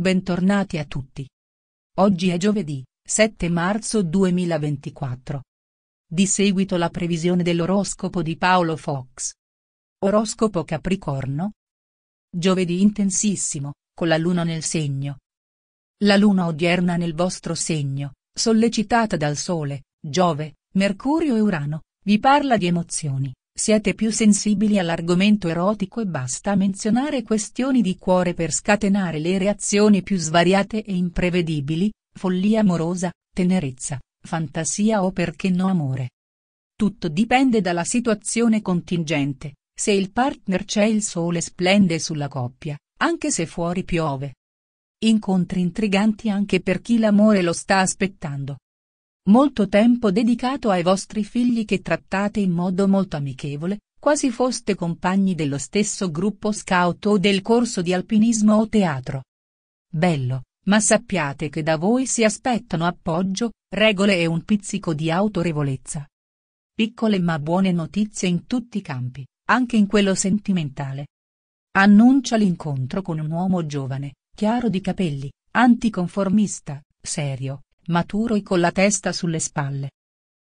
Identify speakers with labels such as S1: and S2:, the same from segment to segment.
S1: Bentornati a tutti. Oggi è giovedì, 7 marzo 2024. Di seguito la previsione dell'oroscopo di Paolo Fox. Oroscopo Capricorno. Giovedì intensissimo, con la luna nel segno. La luna odierna nel vostro segno, sollecitata dal Sole, Giove, Mercurio e Urano, vi parla di emozioni, siete più sensibili all'argomento erotico e basta menzionare questioni di cuore per scatenare le reazioni più svariate e imprevedibili, follia amorosa, tenerezza, fantasia o perché no amore. Tutto dipende dalla situazione contingente, se il partner c'è il sole splende sulla coppia, anche se fuori piove. Incontri intriganti anche per chi l'amore lo sta aspettando molto tempo dedicato ai vostri figli che trattate in modo molto amichevole, quasi foste compagni dello stesso gruppo scout o del corso di alpinismo o teatro. Bello, ma sappiate che da voi si aspettano appoggio, regole e un pizzico di autorevolezza. Piccole ma buone notizie in tutti i campi, anche in quello sentimentale. Annuncia l'incontro con un uomo giovane, chiaro di capelli, anticonformista, serio, maturo e con la testa sulle spalle.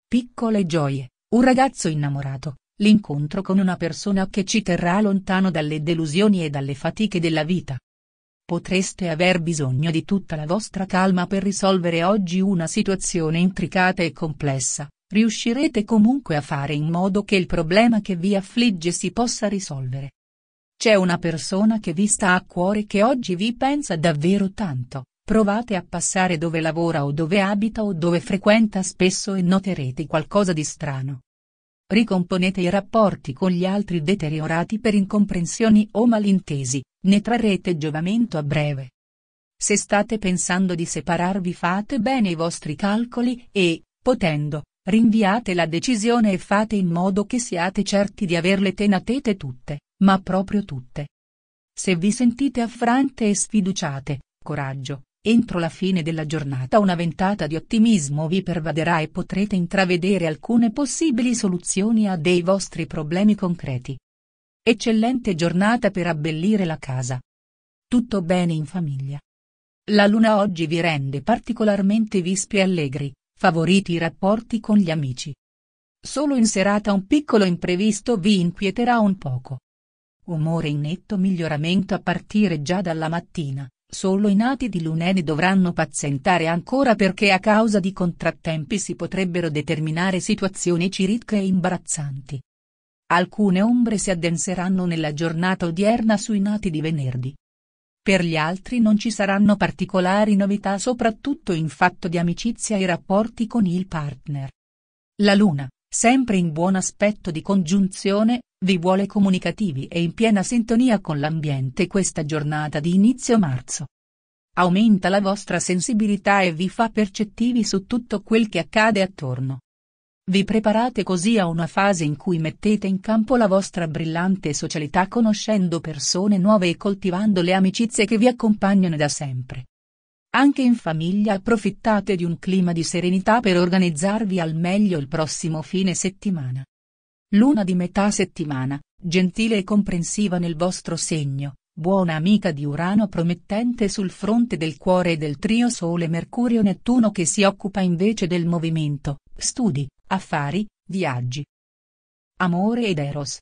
S1: Piccole gioie, un ragazzo innamorato, l'incontro con una persona che ci terrà lontano dalle delusioni e dalle fatiche della vita. Potreste aver bisogno di tutta la vostra calma per risolvere oggi una situazione intricata e complessa, riuscirete comunque a fare in modo che il problema che vi affligge si possa risolvere. C'è una persona che vi sta a cuore che oggi vi pensa davvero tanto, Provate a passare dove lavora o dove abita o dove frequenta spesso e noterete qualcosa di strano. Ricomponete i rapporti con gli altri deteriorati per incomprensioni o malintesi, ne trarrete giovamento a breve. Se state pensando di separarvi fate bene i vostri calcoli e, potendo, rinviate la decisione e fate in modo che siate certi di averle tenatete tutte, ma proprio tutte. Se vi sentite affrante e sfiduciate, coraggio, Entro la fine della giornata una ventata di ottimismo vi pervaderà e potrete intravedere alcune possibili soluzioni a dei vostri problemi concreti. Eccellente giornata per abbellire la casa. Tutto bene in famiglia. La luna oggi vi rende particolarmente vispi e allegri, favoriti i rapporti con gli amici. Solo in serata un piccolo imprevisto vi inquieterà un poco. Umore in netto miglioramento a partire già dalla mattina, Solo i nati di lunedì dovranno pazientare ancora perché a causa di contrattempi si potrebbero determinare situazioni ciritche e imbarazzanti. Alcune ombre si addenseranno nella giornata odierna sui nati di venerdì. Per gli altri non ci saranno particolari novità soprattutto in fatto di amicizia e rapporti con il partner. La Luna, sempre in buon aspetto di congiunzione, vi vuole comunicativi e in piena sintonia con l'ambiente questa giornata di inizio marzo. Aumenta la vostra sensibilità e vi fa percettivi su tutto quel che accade attorno. Vi preparate così a una fase in cui mettete in campo la vostra brillante socialità conoscendo persone nuove e coltivando le amicizie che vi accompagnano da sempre. Anche in famiglia approfittate di un clima di serenità per organizzarvi al meglio il prossimo fine settimana. Luna di metà settimana, gentile e comprensiva nel vostro segno, buona amica di Urano promettente sul fronte del cuore e del trio Sole-Mercurio-Nettuno che si occupa invece del movimento, studi, affari, viaggi. Amore ed Eros.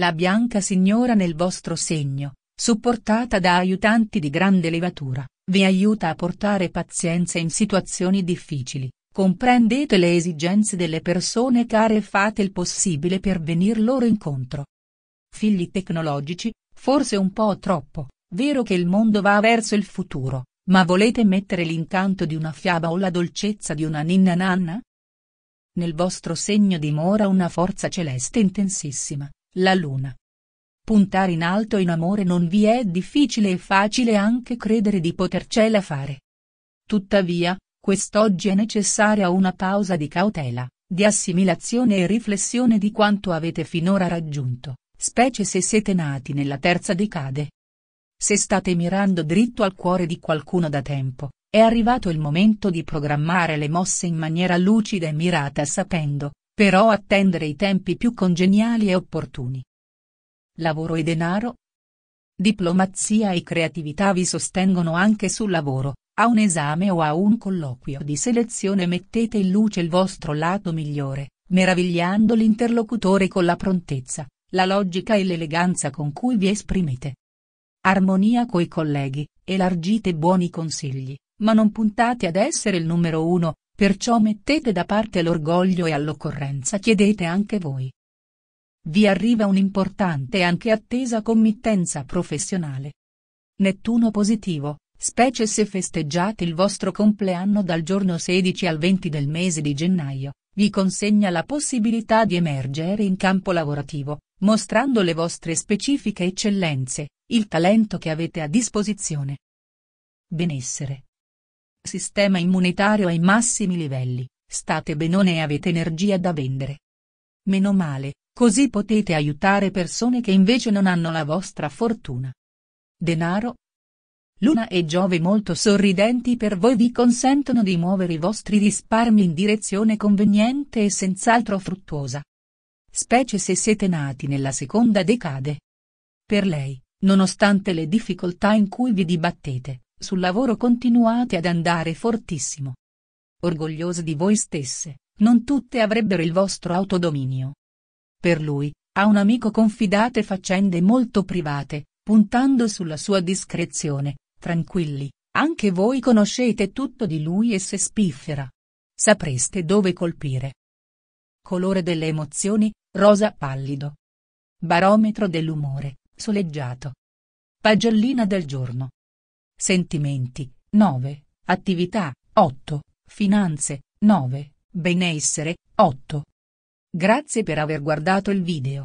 S1: La bianca signora nel vostro segno, supportata da aiutanti di grande levatura, vi aiuta a portare pazienza in situazioni difficili, Comprendete le esigenze delle persone care e fate il possibile per venir loro incontro. Figli tecnologici, forse un po' troppo, vero che il mondo va verso il futuro, ma volete mettere l'incanto di una fiaba o la dolcezza di una ninna nanna? Nel vostro segno dimora una forza celeste intensissima, la luna. Puntare in alto in amore non vi è difficile e facile anche credere di potercela fare. Tuttavia, Quest'oggi è necessaria una pausa di cautela, di assimilazione e riflessione di quanto avete finora raggiunto, specie se siete nati nella terza decade. Se state mirando dritto al cuore di qualcuno da tempo, è arrivato il momento di programmare le mosse in maniera lucida e mirata sapendo, però attendere i tempi più congeniali e opportuni. Lavoro e denaro? Diplomazia e creatività vi sostengono anche sul lavoro, a un esame o a un colloquio di selezione mettete in luce il vostro lato migliore, meravigliando l'interlocutore con la prontezza, la logica e l'eleganza con cui vi esprimete. Armonia coi colleghi, elargite buoni consigli, ma non puntate ad essere il numero uno, perciò mettete da parte l'orgoglio e all'occorrenza chiedete anche voi. Vi arriva un'importante e anche attesa committenza professionale. Nettuno positivo, Specie se festeggiate il vostro compleanno dal giorno 16 al 20 del mese di gennaio, vi consegna la possibilità di emergere in campo lavorativo, mostrando le vostre specifiche eccellenze, il talento che avete a disposizione. Benessere. Sistema immunitario ai massimi livelli, state benone e avete energia da vendere. Meno male, così potete aiutare persone che invece non hanno la vostra fortuna. Denaro, Luna e Giove molto sorridenti per voi vi consentono di muovere i vostri risparmi in direzione conveniente e senz'altro fruttuosa. Specie se siete nati nella seconda decade. Per lei, nonostante le difficoltà in cui vi dibattete, sul lavoro continuate ad andare fortissimo. Orgogliose di voi stesse, non tutte avrebbero il vostro autodominio. Per lui, a un amico confidate faccende molto private, puntando sulla sua discrezione, tranquilli, anche voi conoscete tutto di lui e se spiffera. Sapreste dove colpire. Colore delle emozioni, rosa pallido. Barometro dell'umore, soleggiato. Pagellina del giorno. Sentimenti, 9. Attività, 8. Finanze, 9. Benessere, 8. Grazie per aver guardato il video.